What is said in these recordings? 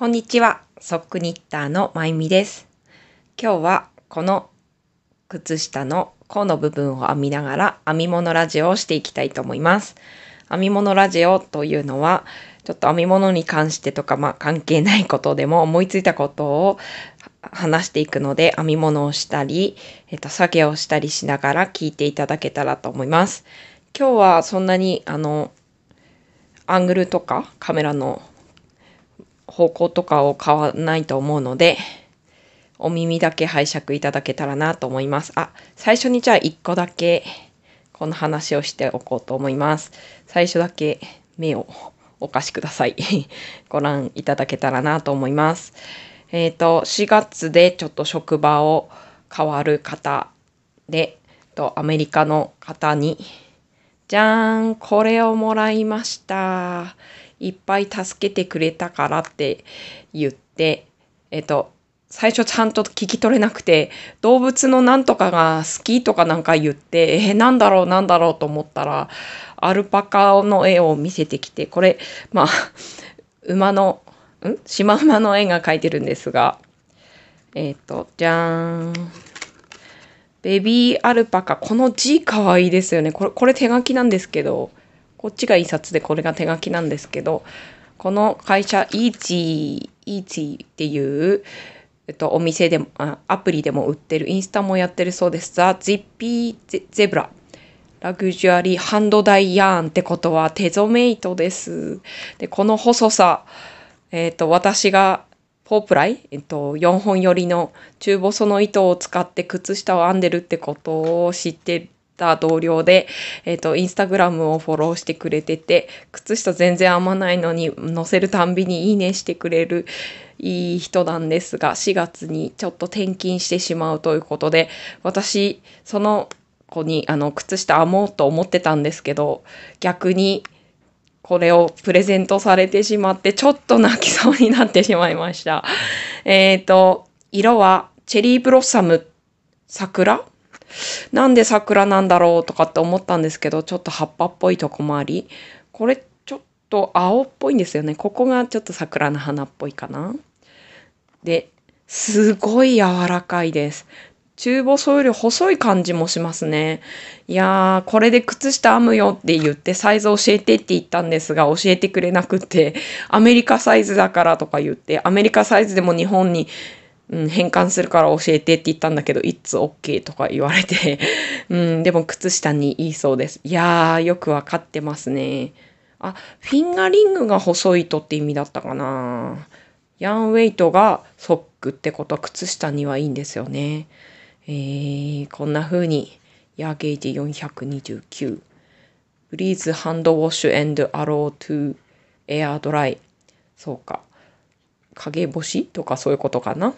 こんにちは。ソックニッターのまゆみです。今日はこの靴下の甲の部分を編みながら編み物ラジオをしていきたいと思います。編み物ラジオというのは、ちょっと編み物に関してとか、まあ関係ないことでも思いついたことを話していくので、編み物をしたり、えっ、と、作業をしたりしながら聞いていただけたらと思います。今日はそんなにあの、アングルとかカメラの方向とかを買わないと思うので、お耳だけ拝借いただけたらなと思います。あ、最初にじゃあ1個だけ、この話をしておこうと思います。最初だけ目をお貸しください。ご覧いただけたらなと思います。えっ、ー、と、4月でちょっと職場を変わる方で、とアメリカの方に、じゃーん、これをもらいました。いっぱい助けてくれたからって言って、えっと、最初ちゃんと聞き取れなくて、動物のなんとかが好きとかなんか言って、えー、なんだろうなんだろうと思ったら、アルパカの絵を見せてきて、これ、まあ、馬の、んシマウマの絵が描いてるんですが、えっ、ー、と、じゃーん。ベビーアルパカ。この字かわいいですよね。これ、これ手書きなんですけど、こっちが印刷でこれが手書きなんですけど、この会社、イーチー、イーチーっていう、えっと、お店でもあ、アプリでも売ってる、インスタもやってるそうです。ザ・ジッピーゼ・ゼブラ。ラグジュアリーハンドダイヤーンってことは手染め糸です。で、この細さ、えっ、と、私がポープライ、えっ、と、4本寄りの中細の糸を使って靴下を編んでるってことを知ってた同僚で、えっ、ー、と、インスタグラムをフォローしてくれてて、靴下全然合わないのに、載せるたんびにいいねしてくれる、いい人なんですが、4月にちょっと転勤してしまうということで、私、その子に、あの、靴下編もうと思ってたんですけど、逆に、これをプレゼントされてしまって、ちょっと泣きそうになってしまいました。えっ、ー、と、色はチェリーブロッサム、桜なんで桜なんだろうとかって思ったんですけど、ちょっと葉っぱっぽいとこもあり、これちょっと青っぽいんですよね。ここがちょっと桜の花っぽいかな。で、すごい柔らかいです。中細より細い感じもしますね。いやー、これで靴下編むよって言ってサイズ教えてって言ったんですが、教えてくれなくて、アメリカサイズだからとか言って、アメリカサイズでも日本にうん、変換するから教えてって言ったんだけど、いつ OK とか言われて うん、でも靴下にいいそうです。いやー、よくわかってますね。あ、フィンガリングが細いとって意味だったかな。ヤンウェイトがソックってことは靴下にはいいんですよね。えー、こんな風に、ヤーゲージ429。フリーズハンドウォッシュアロートゥエアドライ。そうか。影干しとかそういうことかな。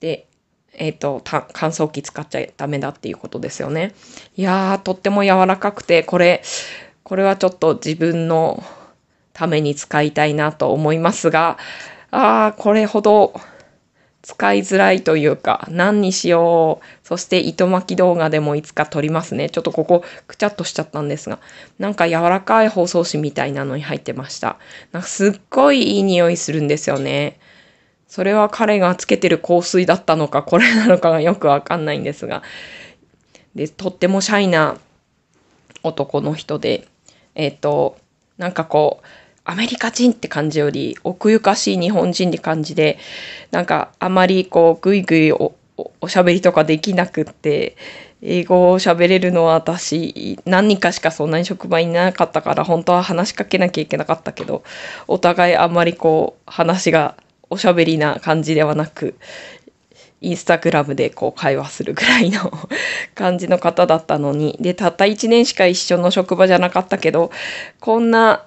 で、えっ、ー、と、乾燥機使っちゃダメだっていうことですよね。いやー、とっても柔らかくて、これ、これはちょっと自分のために使いたいなと思いますが、あー、これほど使いづらいというか、何にしよう。そして糸巻き動画でもいつか撮りますね。ちょっとここ、くちゃっとしちゃったんですが、なんか柔らかい包装紙みたいなのに入ってました。なんかすっごいいい匂いするんですよね。それは彼がつけてる香水だったのか、これなのかがよくわかんないんですが、で、とってもシャイな男の人で、えっ、ー、と、なんかこう、アメリカ人って感じより奥ゆかしい日本人って感じで、なんかあまりこう、ぐいぐいおおしゃべりとかできなくって、英語を喋れるのは私、何人かしかそんなに職場いなかったから、本当は話しかけなきゃいけなかったけど、お互いあんまりこう、話がおしゃべりな感じではなく、インスタグラムでこう会話するぐらいの感じの方だったのに、で、たった1年しか一緒の職場じゃなかったけど、こんな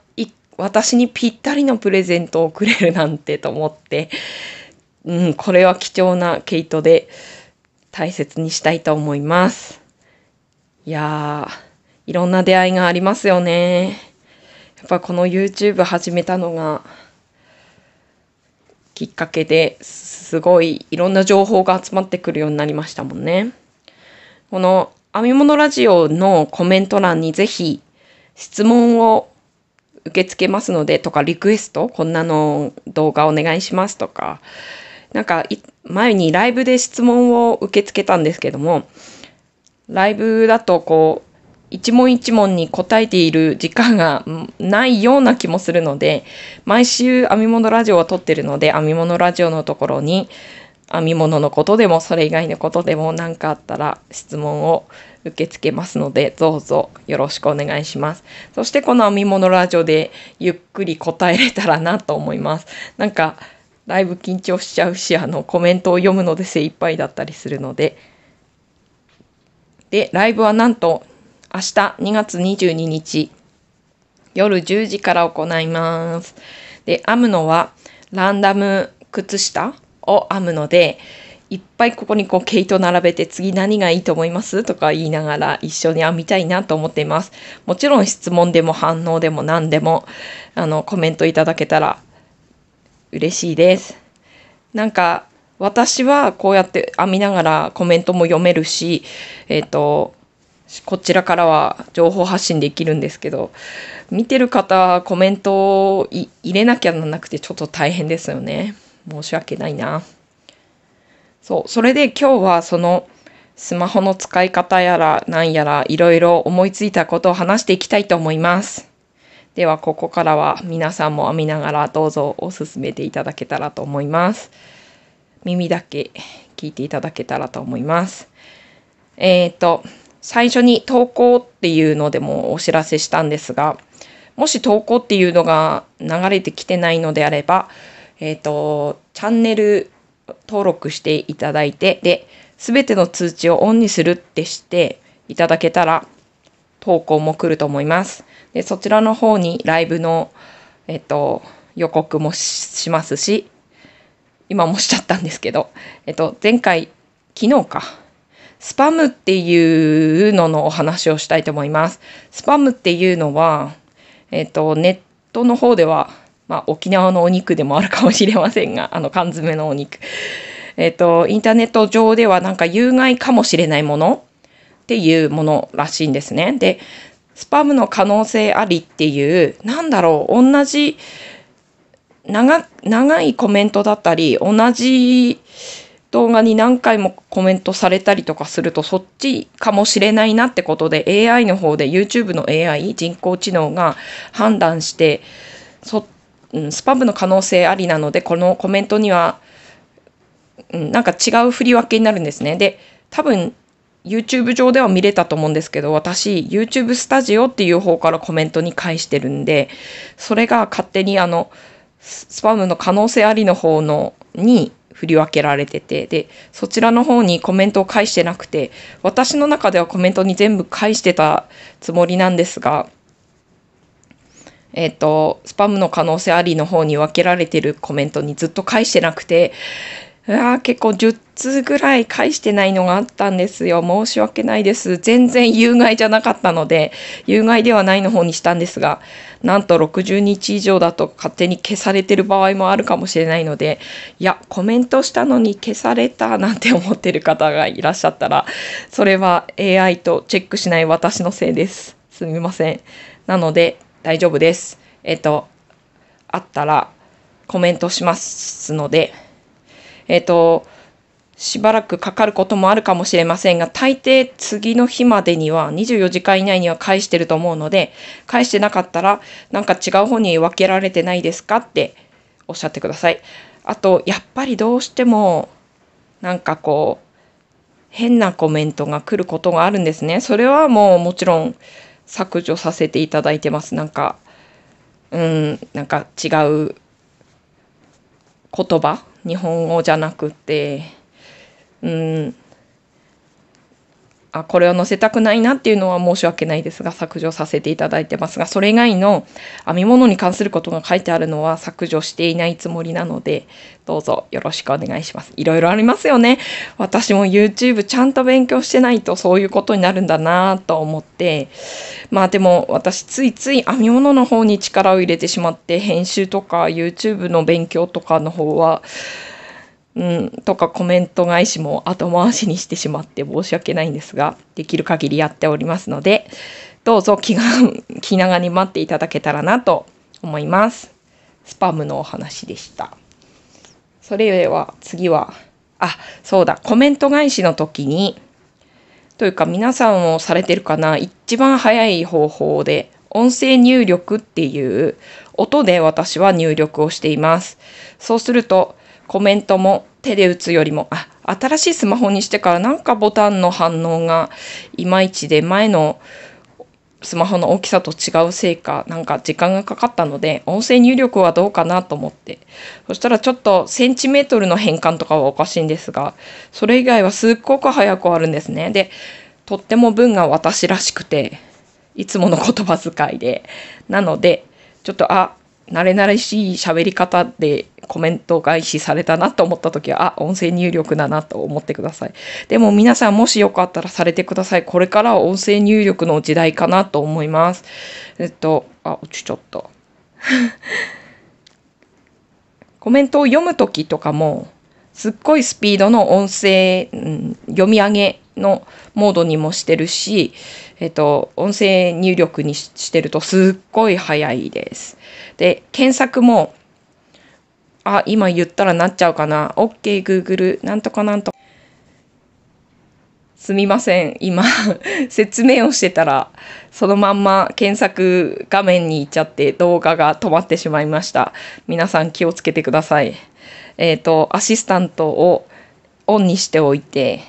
私にぴったりのプレゼントをくれるなんてと思って、うん、これは貴重な毛糸で大切にしたいと思います。いやー、いろんな出会いがありますよね。やっぱこの YouTube 始めたのが、きっかけですごいいろんな情報が集まってくるようになりましたもんね。この編み物ラジオのコメント欄にぜひ質問を受け付けますのでとかリクエストこんなの動画お願いしますとかなんか前にライブで質問を受け付けたんですけどもライブだとこう一問一問に答えている時間がないような気もするので、毎週編み物ラジオは撮ってるので、編み物ラジオのところに、編み物のことでも、それ以外のことでも何かあったら質問を受け付けますので、どうぞよろしくお願いします。そしてこの編み物ラジオでゆっくり答えれたらなと思います。なんか、だいぶ緊張しちゃうし、あの、コメントを読むので精一杯だったりするので、で、ライブはなんと明日2月22日夜10時から行います。で、編むのはランダム靴下を編むので、いっぱいここにこう毛糸並べて次何がいいと思いますとか言いながら一緒に編みたいなと思っています。もちろん質問でも反応でも何でもあのコメントいただけたら嬉しいです。なんか私はこうやって編みながらコメントも読めるし、えっ、ー、と、こちらからは情報発信できるんですけど、見てる方、コメントを入れなきゃならなくてちょっと大変ですよね。申し訳ないな。そう、それで今日はそのスマホの使い方やらなんやらいろいろ思いついたことを話していきたいと思います。ではここからは皆さんも編みながらどうぞおすめていただけたらと思います。耳だけ聞いていただけたらと思います。えっ、ー、と、最初に投稿っていうのでもお知らせしたんですが、もし投稿っていうのが流れてきてないのであれば、えっ、ー、と、チャンネル登録していただいて、で、すべての通知をオンにするってしていただけたら、投稿も来ると思います。で、そちらの方にライブの、えっ、ー、と、予告もしますし、今もしちゃったんですけど、えっ、ー、と、前回、昨日か。スパムっていうののお話をしたいと思います。スパムっていうのは、えっ、ー、と、ネットの方では、まあ、沖縄のお肉でもあるかもしれませんが、あの、缶詰のお肉。えっ、ー、と、インターネット上ではなんか有害かもしれないものっていうものらしいんですね。で、スパムの可能性ありっていう、なんだろう、同じ、長、長いコメントだったり、同じ、動画に何回もコメントされたりとかするとそっちかもしれないなってことで AI の方で YouTube の AI 人工知能が判断してそ、うん、スパムの可能性ありなのでこのコメントには、うん、なんか違う振り分けになるんですね。で多分 YouTube 上では見れたと思うんですけど、私、YouTube スタジオっていう方からコメントに返してるんで、それが勝手にあの、スパムの可能性ありの方の、に振り分けられてて、で、そちらの方にコメントを返してなくて、私の中ではコメントに全部返してたつもりなんですが、えっ、ー、と、スパムの可能性ありの方に分けられてるコメントにずっと返してなくて、うわ結構10通ぐらい返してないのがあったんですよ。申し訳ないです。全然有害じゃなかったので、有害ではないの方にしたんですが、なんと60日以上だと勝手に消されてる場合もあるかもしれないので、いや、コメントしたのに消されたなんて思ってる方がいらっしゃったら、それは AI とチェックしない私のせいです。すみません。なので、大丈夫です。えっ、と、あったらコメントしますので、えっ、と、しばらくかかることもあるかもしれませんが、大抵次の日までには24時間以内には返してると思うので、返してなかったら、なんか違う方に分けられてないですかっておっしゃってください。あと、やっぱりどうしても、なんかこう、変なコメントが来ることがあるんですね。それはもうもちろん削除させていただいてます。なんか、うん、なんか違う言葉日本語じゃなくて、うんあこれを載せたくないなっていうのは申し訳ないですが削除させていただいてますがそれ以外の編み物に関することが書いてあるのは削除していないつもりなのでどうぞよろしくお願いしますいろいろありますよね私も YouTube ちゃんと勉強してないとそういうことになるんだなと思ってまあでも私ついつい編み物の方に力を入れてしまって編集とか YouTube の勉強とかの方はうん、とかコメント返しも後回しにしてしまって申し訳ないんですが、できる限りやっておりますので、どうぞ気が、気長に待っていただけたらなと思います。スパムのお話でした。それでは次は、あ、そうだ、コメント返しの時に、というか皆さんをされてるかな、一番早い方法で、音声入力っていう音で私は入力をしています。そうすると、コメントも手で打つよりも、あ、新しいスマホにしてからなんかボタンの反応がいまいちで前のスマホの大きさと違うせいかなんか時間がかかったので音声入力はどうかなと思ってそしたらちょっとセンチメートルの変換とかはおかしいんですがそれ以外はすっごく早くあるんですねでとっても文が私らしくていつもの言葉遣いでなのでちょっとあ慣れ慣れしい喋り方でコメント返しされたなと思った時は、あ、音声入力だなと思ってください。でも皆さんもしよかったらされてください。これからは音声入力の時代かなと思います。えっと、あ、落ちちゃった。コメントを読む時とかも、すっごいスピードの音声、うん、読み上げのモードにもしてるし、えっと、音声入力にしてるとすっごい早いです。で、検索も、あ、今言ったらなっちゃうかな。OK、Google、なんとかなんとか。すみません。今 説明をしてたら、そのまんま検索画面に行っちゃって動画が止まってしまいました。皆さん気をつけてください。えっ、ー、と、アシスタントをオンにしておいて、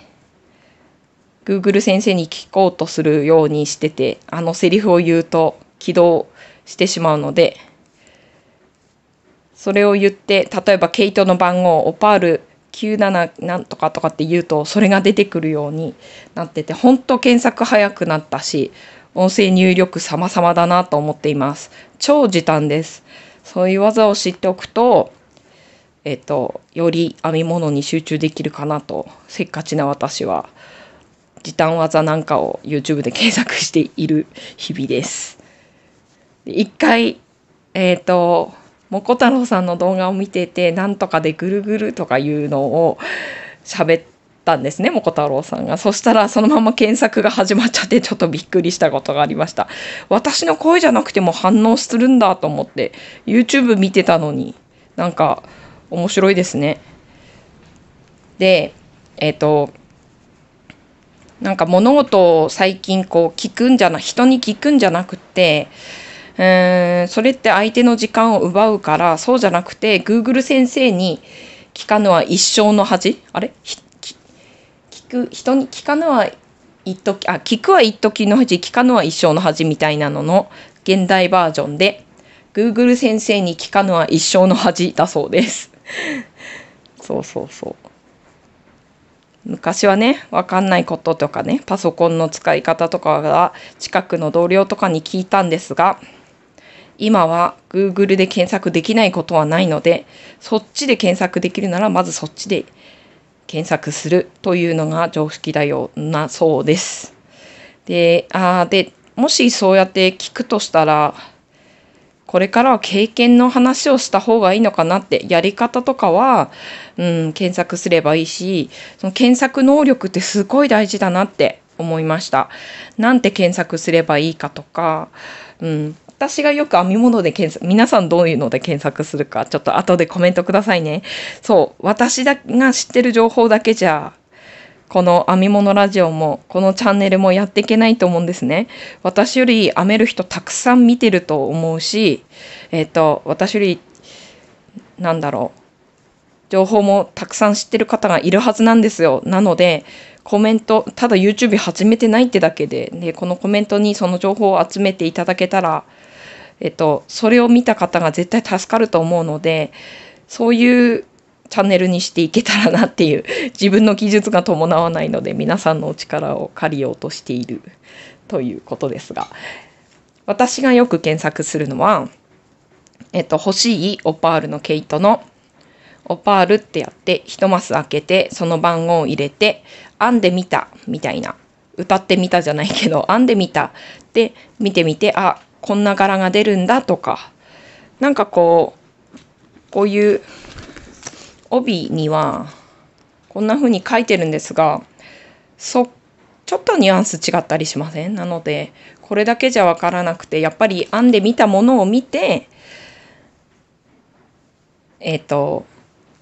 Google 先生に聞こうとするようにしてて、あのセリフを言うと起動してしまうので、それを言って例えば毛糸の番号オパール97なんとかとかって言うとそれが出てくるようになっててほんと検索早くなったし音声入力様々だなと思っています超時短ですそういう技を知っておくとえっとより編み物に集中できるかなとせっかちな私は時短技なんかを YouTube で検索している日々です一回えっ、ともこたろうさんの動画を見てて、なんとかでぐるぐるとかいうのを喋ったんですね、もこたろうさんが。そしたら、そのまま検索が始まっちゃって、ちょっとびっくりしたことがありました。私の声じゃなくても反応するんだと思って、YouTube 見てたのに、なんか、面白いですね。で、えっ、ー、と、なんか物事を最近こう聞くんじゃな人に聞くんじゃなくてえんそれって相手の時間を奪うからそうじゃなくて Google 先生に聞かぬは一生の恥あれ聞く人に聞かぬは一時あ聞くは一時の恥聞かぬは一生の恥みたいなのの現代バージョンで Google 先生に聞かぬは一生の恥だそうです そうそうそう昔はね分かんないこととかねパソコンの使い方とかが近くの同僚とかに聞いたんですが今は Google で検索できないことはないので、そっちで検索できるならまずそっちで検索するというのが常識だようなそうです。で、あで、もしそうやって聞くとしたら、これからは経験の話をした方がいいのかなって、やり方とかは、うん、検索すればいいし、その検索能力ってすごい大事だなって思いました。なんて検索すればいいかとか、うん、私がよく編み物で検索、皆さんどういうので検索するか、ちょっと後でコメントくださいね。そう、私だが知ってる情報だけじゃ、この編み物ラジオも、このチャンネルもやっていけないと思うんですね。私より編める人たくさん見てると思うし、えっ、ー、と、私より、なんだろう、情報もたくさん知ってる方がいるはずなんですよ。なので、コメント、ただ YouTube 始めてないってだけで、で、このコメントにその情報を集めていただけたら、えっと、それを見た方が絶対助かると思うので、そういうチャンネルにしていけたらなっていう、自分の技術が伴わないので、皆さんのお力を借りようとしているということですが、私がよく検索するのは、えっと、欲しいオパールの毛糸のオパールってやって一マス開けてその番号を入れて編んでみたみたいな歌ってみたじゃないけど編んでみたで見てみてあこんな柄が出るんだとか、なんかこう、こういう帯には、こんな風に書いてるんですが、そ、ちょっとニュアンス違ったりしませんなので、これだけじゃわからなくて、やっぱり編んでみたものを見て、えっ、ー、と、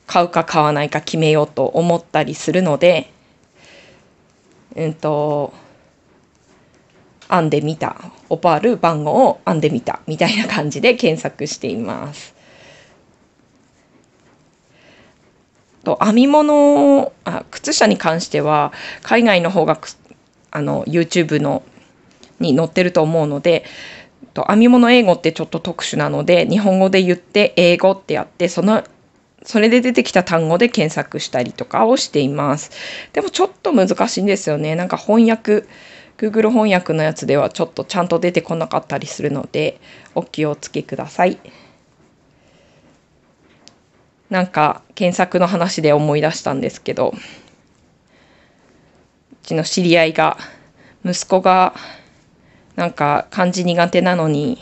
買うか買わないか決めようと思ったりするので、うんと、編んでみたオパール番号を編んでみたみたいな感じで検索しています。と編み物あ靴下に関しては海外の方があの YouTube のに載ってると思うのでと編み物英語ってちょっと特殊なので日本語で言って英語ってやってそのそれで出てきた単語で検索したりとかをしています。でもちょっと難しいんですよね。なんか翻訳 Google 翻訳のやつではちょっとちゃんと出てこなかったりするので、お気をつけください。なんか検索の話で思い出したんですけど、うちの知り合いが、息子がなんか漢字苦手なのに、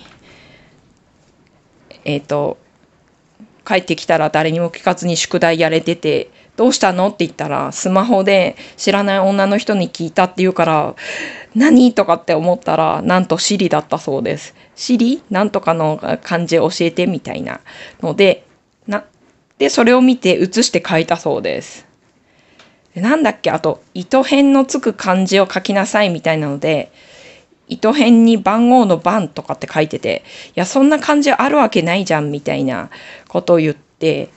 えっ、ー、と、帰ってきたら誰にも聞かずに宿題やれてて、どうしたのって言ったら、スマホで知らない女の人に聞いたって言うから、何とかって思ったら、なんと Siri だったそうです。Siri? なんとかの漢字教えてみたいなので、な、で、それを見て写して書いたそうです。でなんだっけあと、糸辺のつく漢字を書きなさいみたいなので、糸辺に番号の番とかって書いてて、いや、そんな漢字あるわけないじゃんみたいなことを言って、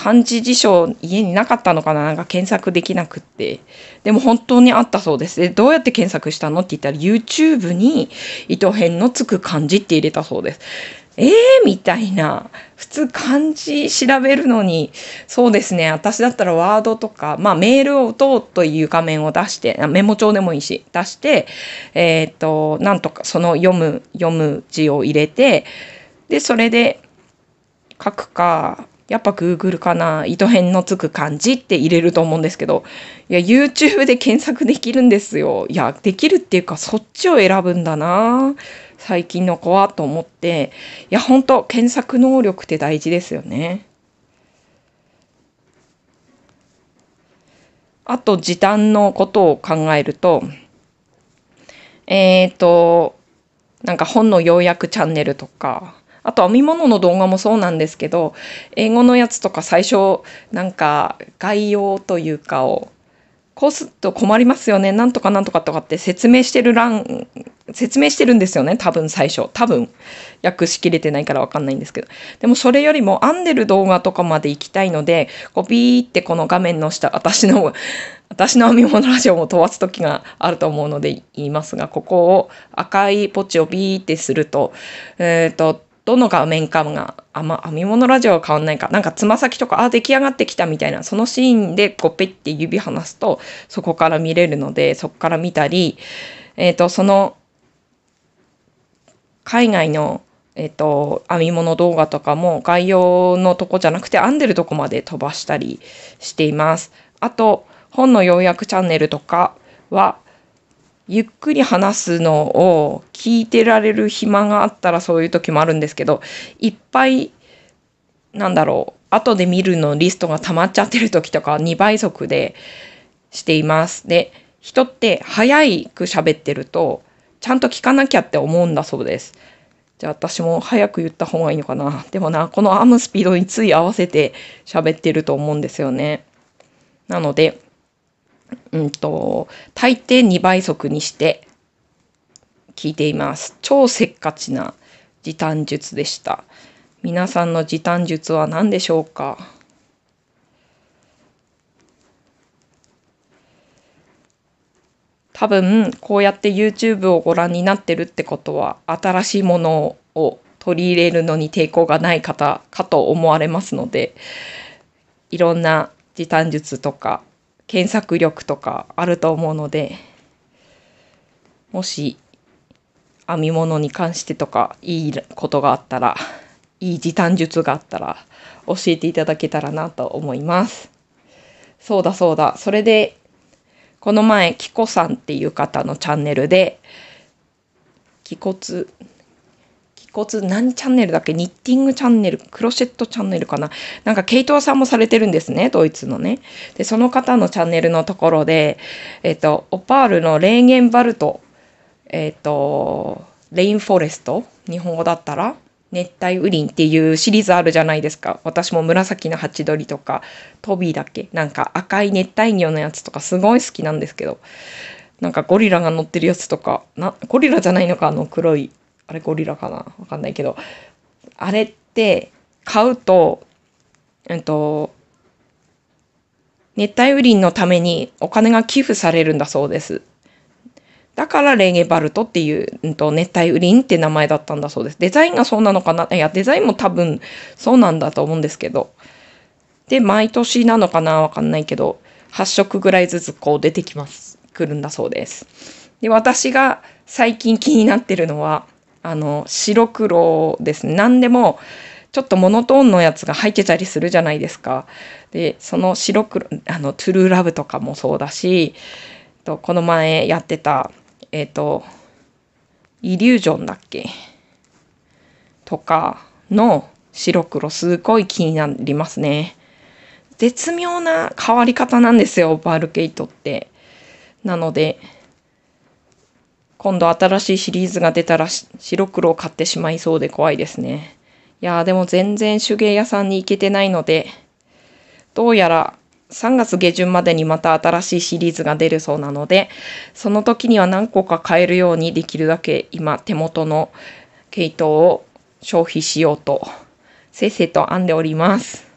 漢字辞書家になかったのかななんか検索できなくって。でも本当にあったそうです。で、どうやって検索したのって言ったら YouTube に糸編のつく漢字って入れたそうです。えーみたいな。普通漢字調べるのに、そうですね。私だったらワードとか、まあメールを打とうという画面を出して、メモ帳でもいいし、出して、えー、っと、なんとかその読む、読む字を入れて、で、それで書くか、やっぱ Google かな、糸辺のつく感じって入れると思うんですけど、いや、YouTube で検索できるんですよ。いや、できるっていうか、そっちを選ぶんだな。最近の子はと思って、いや、ほんと、検索能力って大事ですよね。あと、時短のことを考えると、えっ、ー、と、なんか本の要約チャンネルとか、あと編み物の動画もそうなんですけど英語のやつとか最初なんか概要というかをこうすると困りますよねなんとかなんとかとかって説明してる欄説明してるんですよね多分最初多分訳しきれてないからわかんないんですけどでもそれよりも編んでる動画とかまで行きたいのでこうビーってこの画面の下私の 私の編み物ラジオも飛ばす時があると思うので言いますがここを赤いポチをビーってするとえっ、ー、とどの画面かが、あま、編み物ラジオは変わんないか。なんかつま先とか、あ、出来上がってきたみたいな、そのシーンでこうペッて指離すと、そこから見れるので、そこから見たり、えっ、ー、と、その、海外の、えっ、ー、と、編み物動画とかも概要のとこじゃなくて編んでるとこまで飛ばしたりしています。あと、本の要約チャンネルとかは、ゆっくり話すのを聞いてられる暇があったらそういう時もあるんですけど、いっぱい、なんだろう、後で見るのリストが溜まっちゃってる時とか2倍速でしています。で、人って早く喋ってると、ちゃんと聞かなきゃって思うんだそうです。じゃあ私も早く言った方がいいのかな。でもな、この編むスピードについ合わせて喋ってると思うんですよね。なので、うんと、大抵2倍速にして聞いています。超せっかちな時短術でした。皆さんの時短術は何でしょうか多分こうやって YouTube をご覧になってるってことは新しいものを取り入れるのに抵抗がない方かと思われますのでいろんな時短術とか検索力とかあると思うので、もし編み物に関してとかいいことがあったら、いい時短術があったら教えていただけたらなと思います。そうだそうだ。それで、この前、キコさんっていう方のチャンネルで、気骨骨何チャンネルだっけニッティングチャンネル、クロシェットチャンネルかななんかケイトウさんもされてるんですね、ドイツのね。で、その方のチャンネルのところで、えっ、と、オパールのレーゲンバルト、えっ、と、レインフォレスト、日本語だったら、熱帯雨林っていうシリーズあるじゃないですか。私も紫のハチドリとか、トビーだっけなんか赤い熱帯魚のやつとかすごい好きなんですけど、なんかゴリラが乗ってるやつとか、な、ゴリラじゃないのか、あの黒いあれゴリラかなわかんないけど、あれって買うと、うんと、熱帯雨林のためにお金が寄付されるんだそうです。だからレゲバルトっていう、うん、と熱帯雨林って名前だったんだそうです。デザインがそうなのかないや、デザインも多分そうなんだと思うんですけど。で、毎年なのかなわかんないけど、8色ぐらいずつこう出てきます、くるんだそうです。で、私が最近気になってるのは、あの白黒ですね何でもちょっとモノトーンのやつが入ってたりするじゃないですか。でその白黒あのトゥルーラブとかもそうだしとこの前やってたえっ、ー、とイリュージョンだっけとかの白黒すごい気になりますね。絶妙な変わり方なんですよバルケイトって。なので今度新しいシリーズが出たら白黒を買ってしまいそうで怖いですね。いやーでも全然手芸屋さんに行けてないので、どうやら3月下旬までにまた新しいシリーズが出るそうなので、その時には何個か買えるようにできるだけ今手元の毛糸を消費しようとせっせと編んでおります。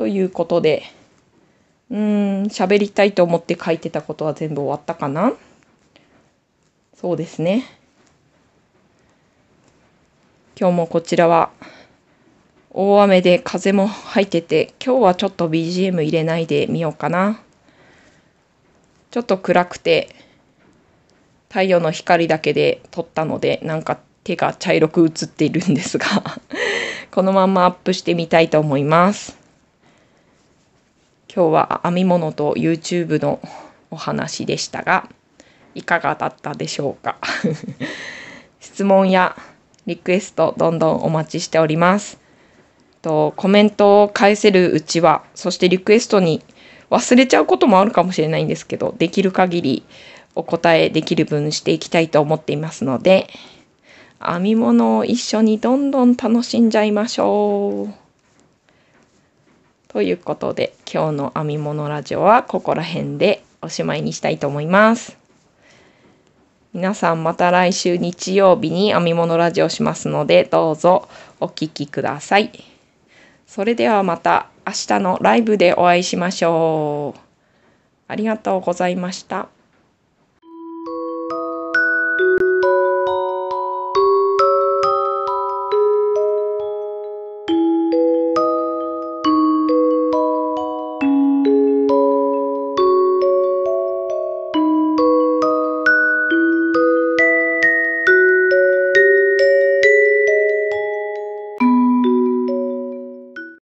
ということで、うーん、喋りたいと思って書いてたことは全部終わったかなそうですね。今日もこちらは大雨で風も入ってて、今日はちょっと BGM 入れないでみようかな。ちょっと暗くて、太陽の光だけで撮ったので、なんか手が茶色く映っているんですが このままアップしてみたいと思います。今日は編み物と YouTube のお話でしたが、いかがだったでしょうか 質問やリクエストどんどんお待ちしております。とコメントを返せるうちは、そしてリクエストに忘れちゃうこともあるかもしれないんですけど、できる限りお答えできる分していきたいと思っていますので、編み物を一緒にどんどん楽しんじゃいましょう。ということで、今日の編み物ラジオはここら辺でおしまいにしたいと思います。皆さんまた来週日曜日に編み物ラジオしますので、どうぞお聴きください。それではまた明日のライブでお会いしましょう。ありがとうございました。